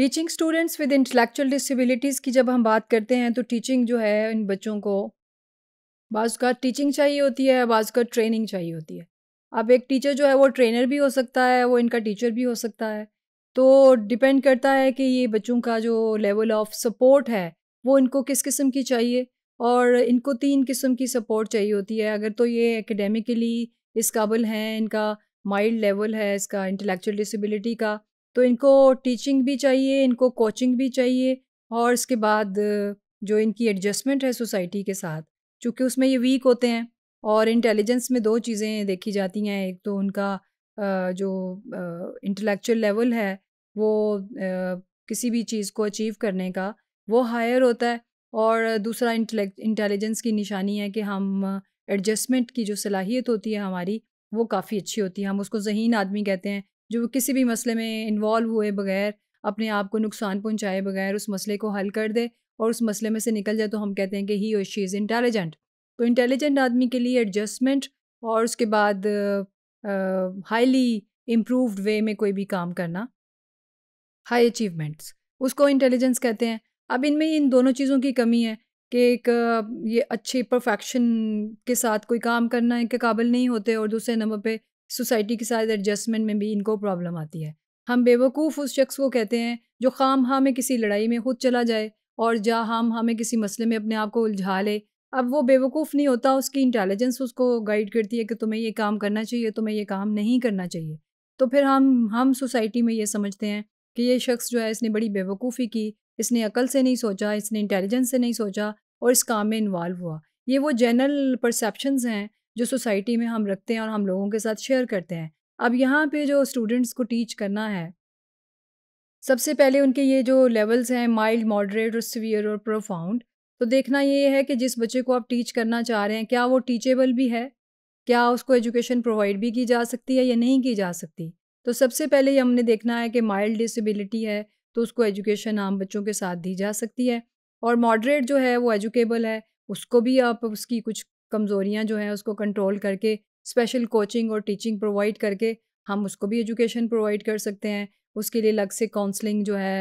teaching students with intellectual disabilities की जब हम बात करते हैं तो टीचिंग जो है इन बच्चों को बाज़ का टीचिंग चाहिए होती है बाज़ का ट्रेनिंग चाहिए होती है अब एक टीचर जो है वो ट्रेनर भी हो सकता है वो इनका टीचर भी हो सकता है तो डिपेंड करता है कि ये बच्चों का जो लेवल ऑफ सपोर्ट है वो इनको किस किस्म की चाहिए और इनको तीन किस्म की सपोर्ट चाहिए होती है अगर तो ये एकेडमिकली इस काबिल हैं इनका माइल्ड लेवल है इसका इंटेलेक्चुअल डिसेबिलिटी का तो इनको टीचिंग भी चाहिए इनको कोचिंग भी चाहिए और इसके बाद जो इनकी एडजस्टमेंट है सोसाइटी के साथ चूँकि उसमें ये वीक होते हैं और इंटेलिजेंस में दो चीज़ें देखी जाती हैं एक तो उनका जो इंटेलेक्चुअल लेवल है वो किसी भी चीज़ को अचीव करने का वो हायर होता है और दूसरा इंटेलिजेंस की निशानी है कि हम एडजस्टमेंट की जो सलाहियत होती है हमारी वो काफ़ी अच्छी होती है हम उसको जहीन आदमी कहते हैं जो किसी भी मसले में इन्वॉल्व हुए बगैर अपने आप को नुकसान पहुंचाए बगैर उस मसले को हल कर दे और उस मसले में से निकल जाए तो हम कहते हैं कि ही और शी इज़ इंटेलिजेंट तो इंटेलिजेंट आदमी के लिए एडजस्टमेंट और उसके बाद हाईली इम्प्रूवड वे में कोई भी काम करना हाई अचीवमेंट्स उसको इंटेलिजेंस कहते हैं अब इनमें इन दोनों चीज़ों की कमी है कि एक ये अच्छे परफेक्शन के साथ कोई काम करना के काबिल नहीं होते और दूसरे नंबर पर सोसाइटी के साथ एडजस्टमेंट में भी इनको प्रॉब्लम आती है हम बेवकूफ़ उस शख्स को कहते हैं जो खाम हाँ में किसी लड़ाई में खुद चला जाए और जा हम हमें किसी मसले में अपने आप को उलझा ले अब वो बेवकूफ़ नहीं होता उसकी इंटेलिजेंस उसको गाइड करती है कि तुम्हें ये काम करना चाहिए तुम्हें ये काम नहीं करना चाहिए तो फिर हम हम सोसाइटी में ये समझते हैं कि ये शख्स जो है इसने बड़ी बेवकूफ़ी की इसने अकल से नहीं सोचा इसने इंटेलिजेंस से नहीं सोचा और इस काम में इन्वॉल्व हुआ ये वो जनरल परसेप्शंस हैं जो सोसाइटी में हम रखते हैं और हम लोगों के साथ शेयर करते हैं अब यहाँ पे जो स्टूडेंट्स को टीच करना है सबसे पहले उनके ये जो लेवल्स हैं माइल्ड मॉडरेट और सीवियर और प्रोफाउंड तो देखना ये है कि जिस बच्चे को आप टीच करना चाह रहे हैं क्या वो टीचेबल भी है क्या उसको एजुकेशन प्रोवाइड भी की जा सकती है या नहीं की जा सकती तो सबसे पहले ये हमने देखना है कि माइल्ड डिसबिलिटी है तो उसको एजुकेशन आम बच्चों के साथ दी जा सकती है और मॉडरेट जो है वो एजुकेबल है उसको भी आप उसकी कुछ कमज़ोरियाँ जो हैं उसको कंट्रोल करके स्पेशल कोचिंग और टीचिंग प्रोवाइड करके हम उसको भी एजुकेशन प्रोवाइड कर सकते हैं उसके लिए अलग से काउंसलिंग जो है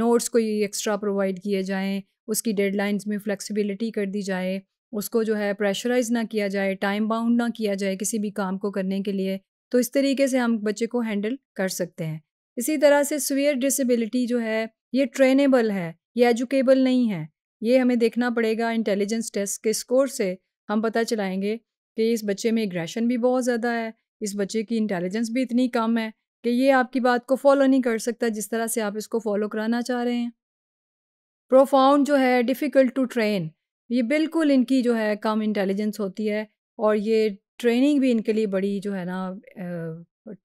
नोट्स कोई एक्स्ट्रा प्रोवाइड किए जाएँ उसकी डेडलाइंस में फ्लेक्सिबिलिटी कर दी जाए उसको जो है प्रेशराइज ना किया जाए टाइम बाउंड ना किया जाए किसी भी काम को करने के लिए तो इस तरीके से हम बच्चे को हैंडल कर सकते हैं इसी तरह से स्वेयर डिसेबिलिटी जो है ये ट्रेनेबल है ये एजुकेबल नहीं है ये हमें देखना पड़ेगा इंटेलिजेंस टेस्ट के स्कोर से हम पता चलाएंगे कि इस बच्चे में एग्रेशन भी बहुत ज़्यादा है इस बच्चे की इंटेलिजेंस भी इतनी कम है कि ये आपकी बात को फॉलो नहीं कर सकता जिस तरह से आप इसको फॉलो कराना चाह रहे हैं प्रोफाउंड जो है डिफ़िकल्ट टू ट्रेन ये बिल्कुल इनकी जो है कम इंटेलिजेंस होती है और ये ट्रेनिंग भी इनके लिए बड़ी जो है ना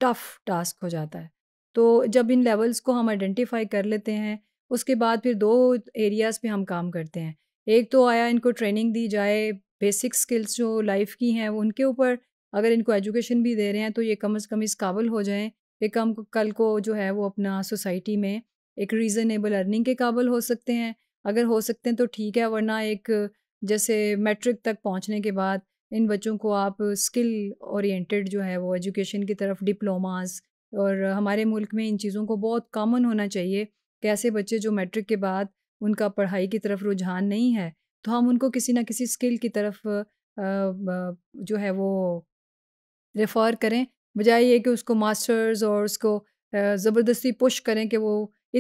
टफ़ टास्क हो जाता है तो जब इन लेवल्स को हम आइडेंटिफाई कर लेते हैं उसके बाद फिर दो एरियाज़ पे हम काम करते हैं एक तो आया इनको ट्रेनिंग दी जाए बेसिक स्किल्स जो लाइफ की हैं उनके ऊपर अगर इनको एजुकेशन भी दे रहे हैं तो ये कम अज़ कम इस काबिल हो जाएं एक कम कल को जो है वो अपना सोसाइटी में एक रीज़नेबल अर्निंग के काबिल हो सकते हैं अगर हो सकते हैं तो ठीक है वरना एक जैसे मैट्रिक तक पहुंचने के बाद इन बच्चों को आप स्किल ओरिएंटेड जो है वो एजुकेशन की तरफ डिप्लोमास और हमारे मुल्क में इन चीज़ों को बहुत कॉमन होना चाहिए कैसे बच्चे जो मैट्रिक के बाद उनका पढ़ाई की तरफ रुझान नहीं है तो हम उनको किसी ना किसी स्किल की तरफ जो है वो रेफर करें बजाय ये कि उसको मास्टर्स और उसको ज़बरदस्ती पुश करें कि वो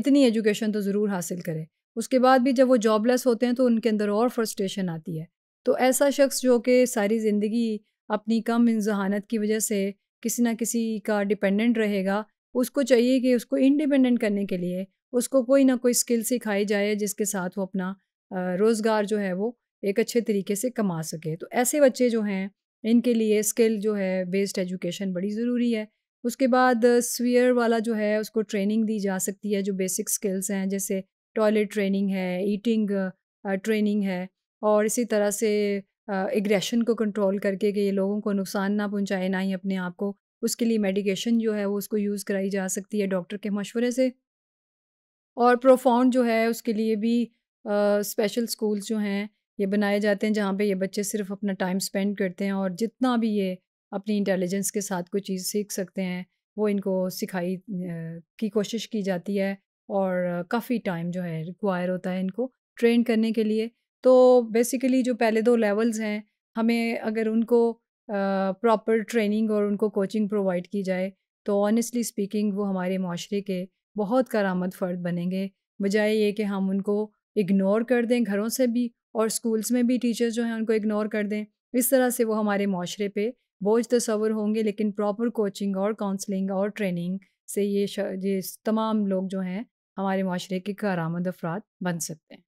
इतनी एजुकेशन तो ज़रूर हासिल करें उसके बाद भी जब वो जॉबलेस होते हैं तो उनके अंदर और फ्रस्ट्रेशन आती है तो ऐसा शख्स जो कि सारी ज़िंदगी अपनी कम इंजहानत की वजह से किसी ना किसी का डिपेंडेंट रहेगा उसको चाहिए कि उसको इंडिपेंडेंट करने के लिए उसको कोई ना कोई स्किल सिखाई जाए जिसके साथ वो अपना रोज़गार जो है वो एक अच्छे तरीके से कमा सके तो ऐसे बच्चे जो हैं इनके लिए स्किल जो है बेस्ड एजुकेशन बड़ी ज़रूरी है उसके बाद स्वीयर वाला जो है उसको ट्रेनिंग दी जा सकती है जो बेसिक स्किल्स हैं जैसे टॉयलेट ट्रेनिंग है ईटिंग ट्रेनिंग है और इसी तरह से एग्रेशन को कंट्रोल करके कि ये लोगों को नुकसान ना पहुंचाए ना ही अपने आप को उसके लिए मेडिकेशन जो है वो उसको यूज़ कराई जा सकती है डॉक्टर के मशवरे से और प्रोफाउंड जो है उसके लिए भी स्पेशल स्कूल्स जो हैं ये बनाए जाते हैं जहाँ पे ये बच्चे सिर्फ अपना टाइम स्पेंड करते हैं और जितना भी ये अपनी इंटेलिजेंस के साथ कोई चीज़ सीख सकते हैं वो इनको सिखाई की कोशिश की जाती है और काफ़ी टाइम जो है रिक्वायर होता है इनको ट्रेन करने के लिए तो बेसिकली जो पहले दो लेवल्स हैं हमें अगर उनको प्रॉपर ट्रेनिंग और उनको कोचिंग प्रोवाइड की जाए तो ऑनेस्टली स्पीकिंग वो हमारे माशरे के बहुत करामद फ़र्द बनेंगे बजाय ये कि हम उनको इग्नोर कर दें घरों से भी और स्कूल्स में भी टीचर्स जो हैं उनको इग्नोर कर दें इस तरह से वो हमारे माशरे पे बोझ तस्वर होंगे लेकिन प्रॉपर कोचिंग और काउंसलिंग और ट्रेनिंग से ये ये तमाम लोग जो हैं हमारे माशरे के कार आमद अफराद बन सकते हैं